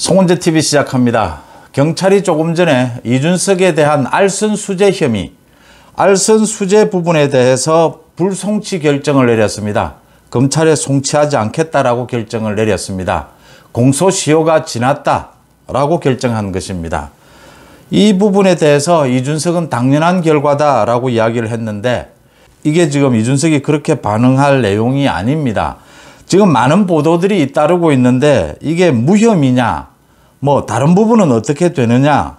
송은재 TV 시작합니다. 경찰이 조금 전에 이준석에 대한 알선 수재 혐의, 알선 수재 부분에 대해서 불송치 결정을 내렸습니다. 검찰에 송치하지 않겠다라고 결정을 내렸습니다. 공소시효가 지났다라고 결정한 것입니다. 이 부분에 대해서 이준석은 당연한 결과다라고 이야기를 했는데 이게 지금 이준석이 그렇게 반응할 내용이 아닙니다. 지금 많은 보도들이 따르고 있는데 이게 무혐의냐 뭐 다른 부분은 어떻게 되느냐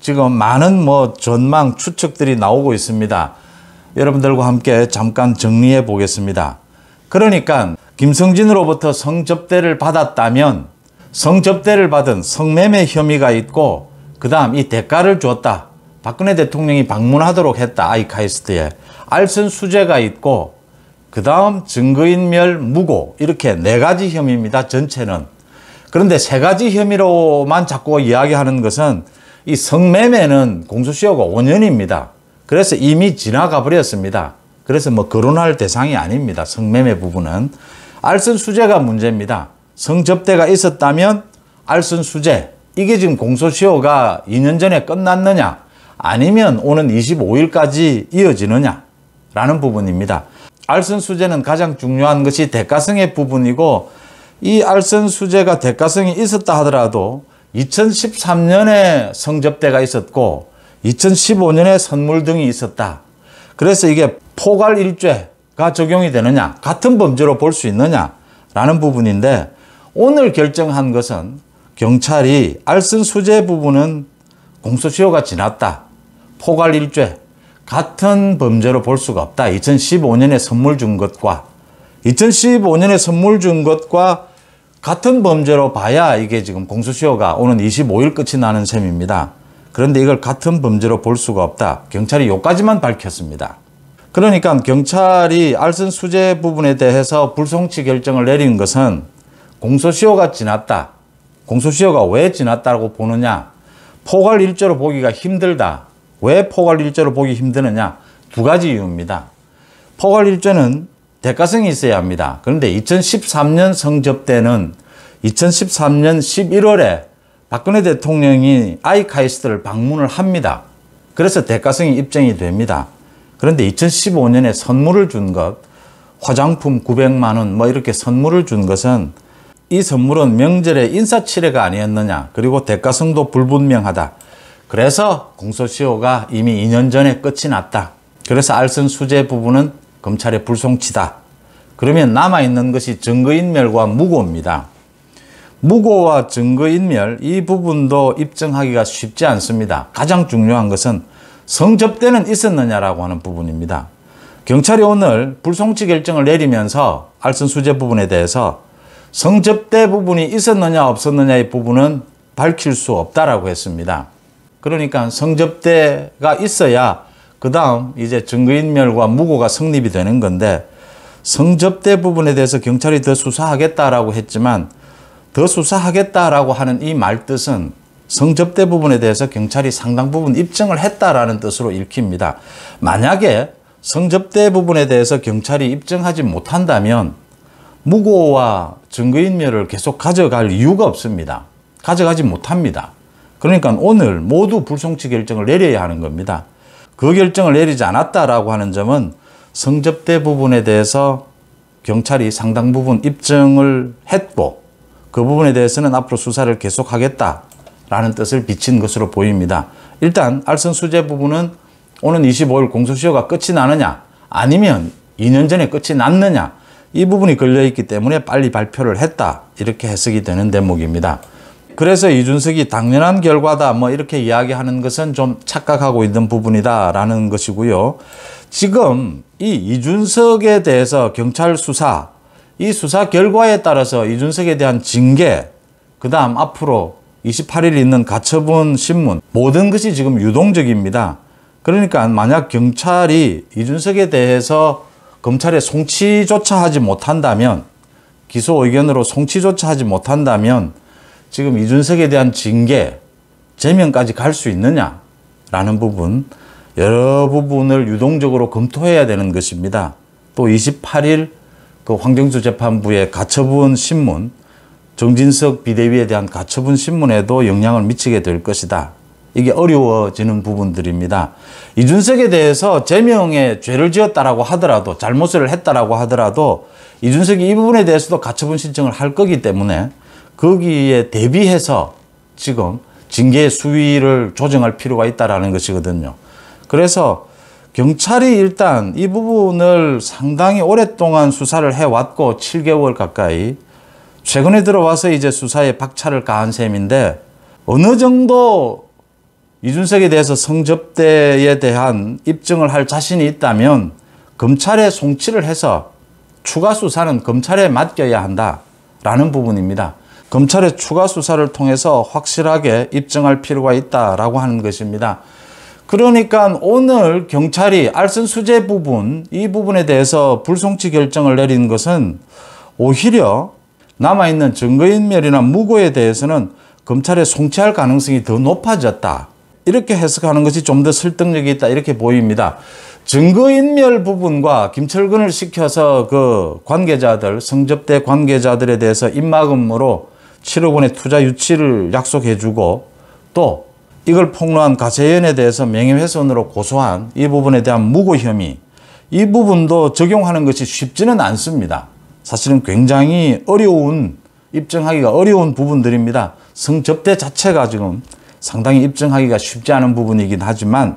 지금 많은 뭐 전망 추측들이 나오고 있습니다. 여러분들과 함께 잠깐 정리해 보겠습니다. 그러니까 김성진으로부터 성접대를 받았다면 성접대를 받은 성매매 혐의가 있고 그 다음 이 대가를 줬다. 박근혜 대통령이 방문하도록 했다. 아이카이스트에. 알선 수재가 있고 그 다음 증거인멸, 무고 이렇게 네 가지 혐의입니다. 전체는. 그런데 세 가지 혐의로만 자꾸 이야기하는 것은 이 성매매는 공소시효가 5년입니다. 그래서 이미 지나가 버렸습니다. 그래서 뭐 거론할 대상이 아닙니다. 성매매 부분은. 알선수재가 문제입니다. 성접대가 있었다면 알선수재. 이게 지금 공소시효가 2년 전에 끝났느냐 아니면 오는 25일까지 이어지느냐 라는 부분입니다. 알선수제는 가장 중요한 것이 대가성의 부분이고 이 알선수제가 대가성이 있었다 하더라도 2013년에 성접대가 있었고 2015년에 선물 등이 있었다. 그래서 이게 포괄일죄가 적용이 되느냐 같은 범죄로 볼 수 있느냐라는 부분인데 오늘 결정한 것은 경찰이 알선 수재 부분은 공소시효가 지났다. 포괄일죄 같은 범죄로 볼 수가 없다. 2015년에 선물 준 것과 2015년에 선물 준 것과 같은 범죄로 봐야 이게 지금 공수시효가 오는 25일 끝이 나는 셈입니다. 그런데 이걸 같은 범죄로 볼 수가 없다. 경찰이 요까지만 밝혔습니다. 그러니까 경찰이 알선 수재 부분에 대해서 불송치 결정을 내린 것은 공소시효가 지났다. 공소시효가 왜 지났다고 보느냐. 포괄 일조로 보기가 힘들다. 왜 포괄일조를 보기 힘드느냐? 두 가지 이유입니다. 포괄일조는 대가성이 있어야 합니다. 그런데 2013년 성접 대는 2013년 11월에 박근혜 대통령이 아이카이스트를 방문을 합니다. 그래서 대가성이 입증이 됩니다. 그런데 2015년에 선물을 준 것, 화장품 900만 원 뭐 이렇게 선물을 준 것은 이 선물은 명절에 인사치레가 아니었느냐 그리고 대가성도 불분명하다 그래서 공소시효가 이미 2년 전에 끝이 났다. 그래서 알선 수재 부분은 검찰의 불송치다. 그러면 남아있는 것이 증거인멸과 무고입니다. 무고와 증거인멸 이 부분도 입증하기가 쉽지 않습니다. 가장 중요한 것은 성접대는 있었느냐라고 하는 부분입니다. 경찰이 오늘 불송치 결정을 내리면서 알선 수재 부분에 대해서 성접대 부분이 있었느냐 없었느냐의 부분은 밝힐 수 없다라고 했습니다. 그러니까 성접대가 있어야 그 다음 이제 증거인멸과 무고가 성립이 되는 건데 성접대 부분에 대해서 경찰이 더 수사하겠다라고 했지만 더 수사하겠다라고 하는 이 말뜻은 성접대 부분에 대해서 경찰이 상당 부분 입증을 했다라는 뜻으로 읽힙니다. 만약에 성접대 부분에 대해서 경찰이 입증하지 못한다면 무고와 증거인멸을 계속 가져갈 이유가 없습니다. 가져가지 못합니다. 그러니까 오늘 모두 불송치 결정을 내려야 하는 겁니다. 그 결정을 내리지 않았다라고 하는 점은 성접대 부분에 대해서 경찰이 상당 부분 입증을 했고 그 부분에 대해서는 앞으로 수사를 계속하겠다라는 뜻을 비친 것으로 보입니다. 일단 알선 수재 부분은 오는 25일 공소시효가 끝이 나느냐 아니면 2년 전에 끝이 났느냐 이 부분이 걸려있기 때문에 빨리 발표를 했다 이렇게 해석이 되는 대목입니다. 그래서 이준석이 당연한 결과다 뭐 이렇게 이야기하는 것은 좀 착각하고 있는 부분이다라는 것이고요. 지금 이 이준석에 대해서 경찰 수사, 이 수사 결과에 따라서 이준석에 대한 징계, 그 다음 앞으로 28일 있는 가처분 신문 모든 것이 지금 유동적입니다. 그러니까 만약 경찰이 이준석에 대해서 검찰에 송치조차 하지 못한다면 기소 의견으로 송치조차 하지 못한다면 지금 이준석에 대한 징계, 제명까지 갈 수 있느냐라는 부분 여러 부분을 유동적으로 검토해야 되는 것입니다. 또 28일 그 황경수 재판부의 가처분 신문, 정진석 비대위에 대한 가처분 신문에도 영향을 미치게 될 것이다. 이게 어려워지는 부분들입니다. 이준석에 대해서 제명에 죄를 지었다라고 하더라도 잘못을 했다라고 하더라도 이준석이 이 부분에 대해서도 가처분 신청을 할 거기 때문에 거기에 대비해서 지금 징계 수위를 조정할 필요가 있다라는 것이거든요. 그래서 경찰이 일단 이 부분을 상당히 오랫동안 수사를 해왔고 7개월 가까이 최근에 들어와서 이제 수사에 박차를 가한 셈인데 어느 정도 이준석에 대해서 성접대에 대한 입증을 할 자신이 있다면 검찰에 송치를 해서 추가 수사는 검찰에 맡겨야 한다라는 부분입니다. 검찰의 추가 수사를 통해서 확실하게 입증할 필요가 있다라고 하는 것입니다. 그러니까 오늘 경찰이 알선 수재 부분 이 부분에 대해서 불송치 결정을 내린 것은 오히려 남아있는 증거인멸이나 무고에 대해서는 검찰에 송치할 가능성이 더 높아졌다. 이렇게 해석하는 것이 좀 더 설득력이 있다. 이렇게 보입니다. 증거인멸 부분과 김철근을 시켜서 그 관계자들, 성접대 관계자들에 대해서 입막음으로 7억 원의 투자 유치를 약속해주고 또 이걸 폭로한 가세연에 대해서 명예훼손으로 고소한 이 부분에 대한 무고 혐의 이 부분도 적용하는 것이 쉽지는 않습니다. 사실은 굉장히 어려운 입증하기가 어려운 부분들입니다. 성접대 자체가 지금 상당히 입증하기가 쉽지 않은 부분이긴 하지만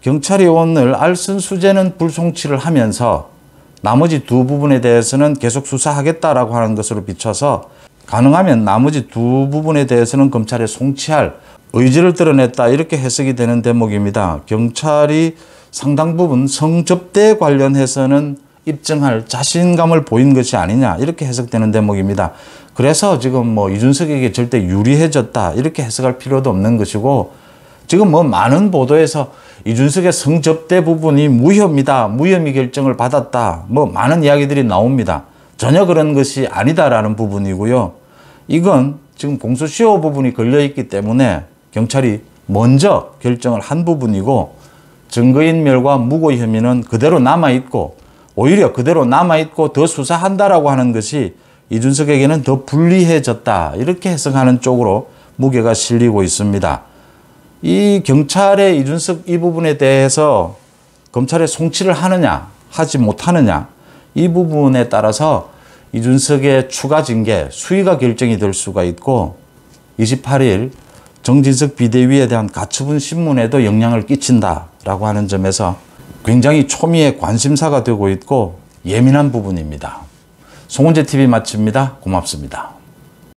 경찰이 오늘 알선 수재는 불송치를 하면서 나머지 두 부분에 대해서는 계속 수사하겠다라고 하는 것으로 비춰서 가능하면 나머지 두 부분에 대해서는 검찰에 송치할 의지를 드러냈다 이렇게 해석이 되는 대목입니다. 경찰이 상당 부분 성접대 관련해서는 입증할 자신감을 보인 것이 아니냐 이렇게 해석되는 대목입니다. 그래서 지금 뭐 이준석에게 절대 유리해졌다 이렇게 해석할 필요도 없는 것이고 지금 뭐 많은 보도에서 이준석의 성접대 부분이 무혐의다 무혐의 결정을 받았다 뭐 많은 이야기들이 나옵니다. 전혀 그런 것이 아니다라는 부분이고요. 이건 지금 공소시효 부분이 걸려있기 때문에 경찰이 먼저 결정을 한 부분이고 증거인멸과 무고 혐의는 그대로 남아있고 오히려 그대로 남아있고 더 수사한다라고 하는 것이 이준석에게는 더 불리해졌다 이렇게 해석하는 쪽으로 무게가 실리고 있습니다. 이 경찰의 이준석 이 부분에 대해서 검찰에 송치를 하느냐 하지 못하느냐 이 부분에 따라서 이준석의 추가 징계 수위가 결정이 될 수가 있고 28일 정진석 비대위에 대한 가처분 신문에도 영향을 끼친다라고 하는 점에서 굉장히 초미의 관심사가 되고 있고 예민한 부분입니다. 송은재 TV 마칩니다. 고맙습니다.